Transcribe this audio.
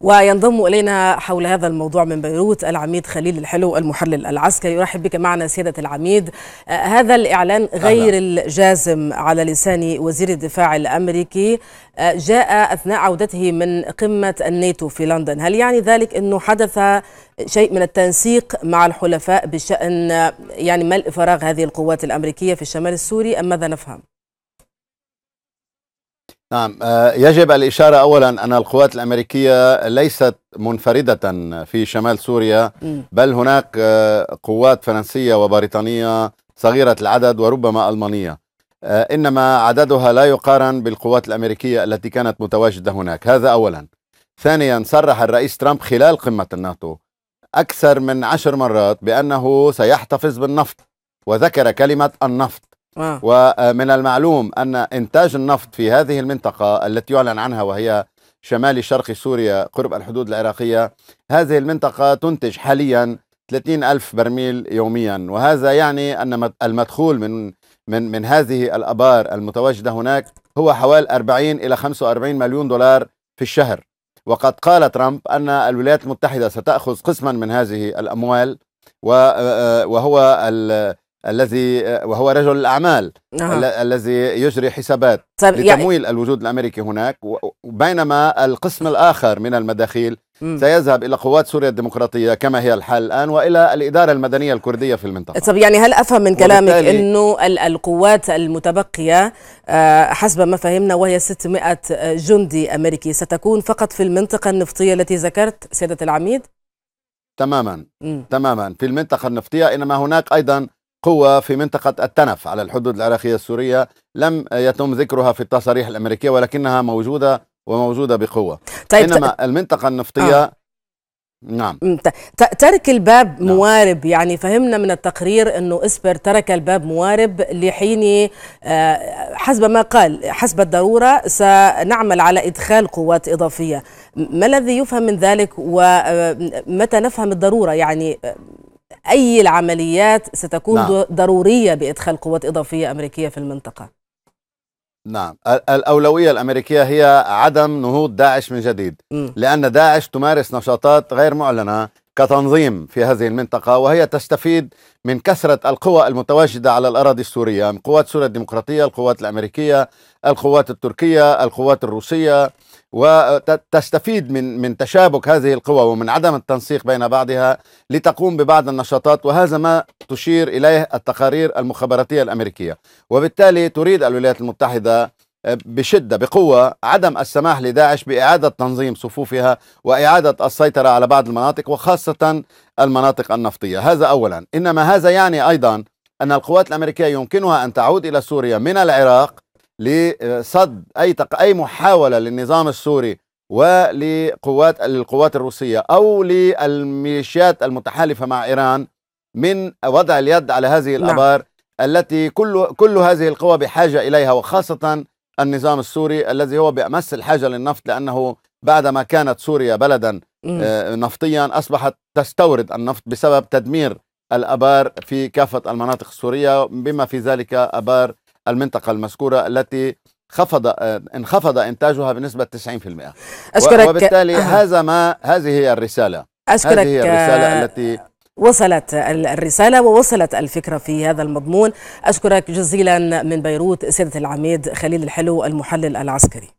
وينضم إلينا حول هذا الموضوع من بيروت العميد خليل الحلو المحلل العسكري يرحب بك معنا سيادة العميد آه، هذا الإعلان غير أهلا. الجازم على لسان وزير الدفاع الأمريكي آه، جاء أثناء عودته من قمة الناتو في لندن هل يعني ذلك أنه حدث شيء من التنسيق مع الحلفاء بشأن آه، يعني ملء فراغ هذه القوات الأمريكية في الشمال السوري أم ماذا نفهم؟ نعم آه، يجب الإشارة أولا أن القوات الأمريكية ليست منفردة في شمال سوريا بل هناك آه، قوات فرنسية وبريطانية صغيرة العدد وربما ألمانية آه، إنما عددها لا يقارن بالقوات الأمريكية التي كانت متواجدة هناك هذا أولا ثانيا صرح الرئيس ترامب خلال قمة الناتو أكثر من عشر مرات بأنه سيحتفظ بالنفط وذكر كلمة النفط آه. ومن المعلوم أن إنتاج النفط في هذه المنطقة التي يعلن عنها وهي شمال شرق سوريا قرب الحدود العراقية هذه المنطقة تنتج حاليا 30 ألف برميل يوميا وهذا يعني أن المدخول من من من هذه الابار المتواجده هناك هو حوالي 40 الى 45 مليون دولار في الشهر وقد قال ترامب ان الولايات المتحده ستاخذ قسما من هذه الاموال آه، آه، وهو الذي وهو رجل الأعمال آه. الذي يجري حسابات طيب، يعني لتمويل يعني الوجود الأمريكي هناك بينما القسم الآخر من المداخيل مم. سيذهب إلى قوات سوريا الديمقراطية كما هي الحال الآن وإلى الإدارة المدنية الكردية في المنطقة طب يعني هل أفهم من كلامك أنه القوات المتبقية آه، حسب ما فهمنا وهي 600 جندي أمريكي ستكون فقط في المنطقة النفطية التي ذكرت سيادة العميد؟ تماما مم. تماما في المنطقة النفطية إنما هناك أيضا قوة في منطقة التنف على الحدود العراقية السورية لم يتم ذكرها في التصاريح الأمريكية ولكنها موجودة وموجودة بقوة طيب إنما المنطقة النفطية آه. نعم ترك الباب نعم. موارب يعني فهمنا من التقرير انه اسبر ترك الباب موارب لحين آه، حسب ما قال حسب الضروره سنعمل على ادخال قوات اضافيه ما الذي يفهم من ذلك ومتى آه، نفهم الضروره يعني آه، أي العمليات ستكون نعم. ضرورية بإدخال قوات إضافية أمريكية في المنطقة نعم الأولوية الأمريكية هي عدم نهوض داعش من جديد م. لأن داعش تمارس نشاطات غير معلنة كتنظيم في هذه المنطقة وهي تستفيد من كثرة القوى المتواجدة على الأراضي السورية من قوات سوريا الديمقراطية القوات الأمريكية القوات التركية القوات الروسية وتستفيد من من تشابك هذه القوى ومن عدم التنسيق بين بعضها لتقوم ببعض النشاطات وهذا ما تشير اليه التقارير المخابراتيه الامريكيه وبالتالي تريد الولايات المتحده بشدة بقوة عدم السماح لداعش بإعادة تنظيم صفوفها وإعادة السيطرة على بعض المناطق وخاصة المناطق النفطية هذا أولا إنما هذا يعني أيضا أن القوات الأمريكية يمكنها أن تعود إلى سوريا من العراق لصد أي تق... أي محاولة للنظام السوري ولقوات القوات الروسية أو للميليشيات المتحالفة مع إيران من وضع اليد على هذه نعم. الأبار نعم. التي كل كل هذه القوى بحاجة إليها وخاصة النظام السوري الذي هو بأمس الحاجة للنفط لأنه بعدما كانت سوريا بلدا آه، نفطيا أصبحت تستورد النفط بسبب تدمير الأبار في كافة المناطق السورية بما في ذلك أبار المنطقة المذكورة التي خفض آه، انخفض انتاجها بنسبه 90% اشكرك وبالتالي أه. هذا ما هذه هي الرساله اشكرك هذه هي الرساله آه، التي وصلت الرسالة ووصلت الفكرة في هذا المضمون أشكرك جزيلا من بيروت سيدة العميد خليل الحلو المحلل العسكري